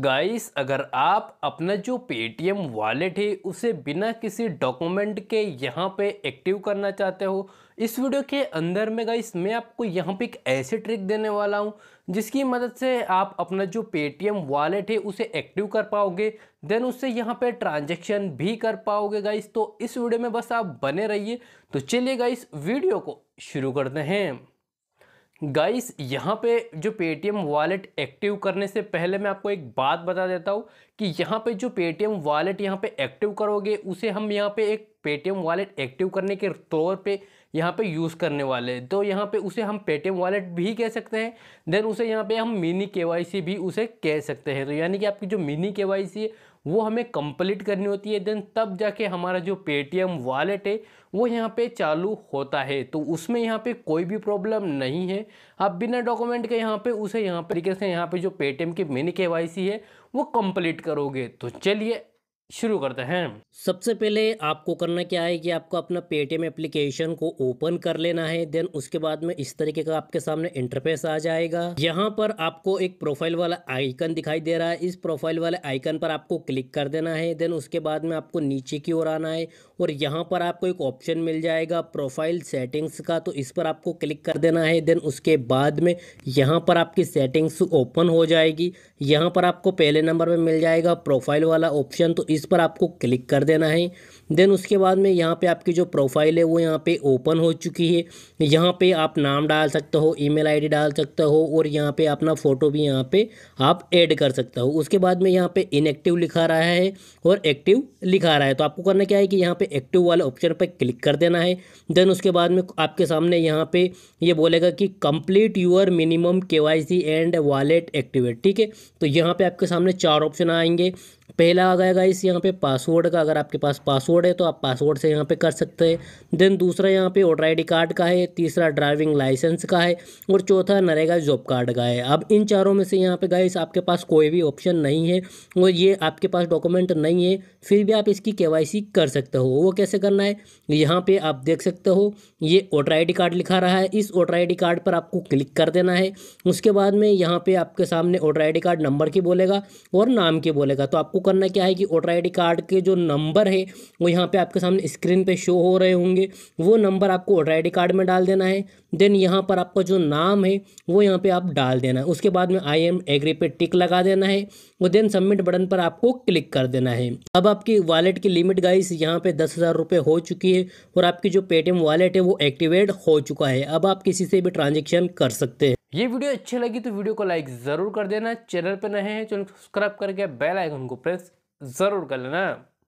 guys अगर आप अपना जो पेटीएम वॉलेट है उसे बिना किसी डॉक्यूमेंट के यहाँ पे एक्टिव करना चाहते हो इस वीडियो के अंदर में गाइस मैं आपको यहाँ पे एक ऐसी ट्रिक देने वाला हूँ जिसकी मदद से आप अपना जो पेटीएम वॉलेट है उसे एक्टिव कर पाओगे देन उससे यहाँ पे ट्रांजेक्शन भी कर पाओगे गाइस तो इस वीडियो में बस आप बने रहिए तो चलिए गाइस वीडियो को शुरू करते हैं गाइस यहाँ पे जो पेटीएम वॉलेट एक्टिव करने से पहले मैं आपको एक बात बता देता हूँ कि यहाँ पे जो पेटीएम वॉलेट यहाँ पे एक्टिव करोगे उसे हम यहाँ पे एक पेटीएम वॉलेट एक्टिव करने के तौर पे यहाँ पे यूज़ करने वाले हैं तो यहाँ पे उसे हम पेटीएम वॉलेट भी कह सकते हैं देन उसे यहाँ पे हम मिनी के भी उसे कह सकते हैं तो यानी कि आपकी जो मिनी के है वो हमें कंप्लीट करनी होती है देन तब जाके हमारा जो पेटीएम वॉलेट है वो यहाँ पे चालू होता है तो उसमें यहाँ पे कोई भी प्रॉब्लम नहीं है आप बिना डॉक्यूमेंट के यहाँ पे उसे यहाँ तरीके से यहाँ पे जो पेटीएम की मिनी के है वो कंप्लीट करोगे तो चलिए शुरू करते हैं सबसे पहले आपको करना क्या है कि आपको अपना पेटीएम एप्लीकेशन को ओपन कर लेना है देन उसके बाद में इस तरीके का आपके सामने इंटरफेस आ जाएगा यहाँ पर आपको एक प्रोफाइल वाला आइकन दिखाई दे रहा है इस प्रोफाइल वाले आइकन पर आपको क्लिक कर देना है देन उसके बाद में आपको नीचे की ओर आना है और यहाँ पर आपको एक ऑप्शन मिल जाएगा प्रोफाइल सेटिंग्स का तो इस पर आपको क्लिक कर देना है देन उसके बाद में यहाँ पर आपकी सेटिंग्स ओपन हो जाएगी यहाँ पर आपको पहले नंबर में मिल जाएगा प्रोफाइल वाला ऑप्शन तो इस पर आपको क्लिक कर देना है देन उसके बाद में यहाँ पे आपकी जो प्रोफाइल है वो यहाँ पे ओपन हो चुकी है यहाँ पे आप नाम डाल सकते हो ईमेल आईडी डाल सकते हो और यहाँ पे अपना फ़ोटो भी यहाँ पे आप ऐड कर सकते हो उसके बाद में यहाँ पे इनएक्टिव लिखा रहा है और एक्टिव लिखा रहा है तो आपको करना क्या है कि यहाँ पे एक्टिव वाले ऑप्शन पर क्लिक कर देना है देन उसके बाद में आपके सामने यहाँ पर ये बोलेगा कि कम्प्लीट यूअर मिनिमम के एंड वॉलेट एक्टिवेट ठीक है तो यहाँ पर आपके सामने चार ऑप्शन आएंगे पहला आ गया इस यहाँ पे पासवर्ड का अगर आपके पास पासवर्ड है तो आप पासवर्ड से यहाँ पे कर सकते हैं देन दूसरा यहाँ पे वोटर आई कार्ड का है तीसरा ड्राइविंग लाइसेंस का है और चौथा नरेगा जॉब कार्ड का है अब इन चारों में से यहाँ पे गाइस आपके पास कोई भी ऑप्शन नहीं है और ये आपके पास डॉक्यूमेंट नहीं है फिर भी आप इसकी के कर सकते हो वो कैसे करना है यहाँ पर आप देख सकते हो ये वोटर आई कार्ड लिखा रहा है इस वोटर आई कार्ड पर आपको क्लिक कर देना है उसके बाद में यहाँ पर आपके सामने वोटर आई कार्ड नंबर की बोलेगा और नाम की बोलेगा तो आपको करना क्या है कि वोटर आईडी कार्ड के जो नंबर है वो यहाँ पे आपके सामने स्क्रीन पे शो हो रहे होंगे वो नंबर आपको वोटर आई कार्ड में डाल देना है देन यहाँ पर आपका जो नाम है वो यहाँ पे आप डाल देना है उसके बाद में आई एम एग्री पे टिक लगा देना है वो देन सबमिट बटन पर आपको क्लिक कर देना है अब आपकी वॉलेट की लिमिट गाइस यहाँ पे दस हज़ार रुपये हो चुकी है और आपकी जो पेटीएम वॉलेट है वो एक्टिवेट हो चुका है अब आप किसी से भी ट्रांजेक्शन कर सकते हैं ये वीडियो अच्छी लगी तो वीडियो को लाइक ज़रूर कर देना चैनल पर नए हैं चैनल सब्सक्राइब करके बेल आइकन को प्रेस ज़रूर कर लेना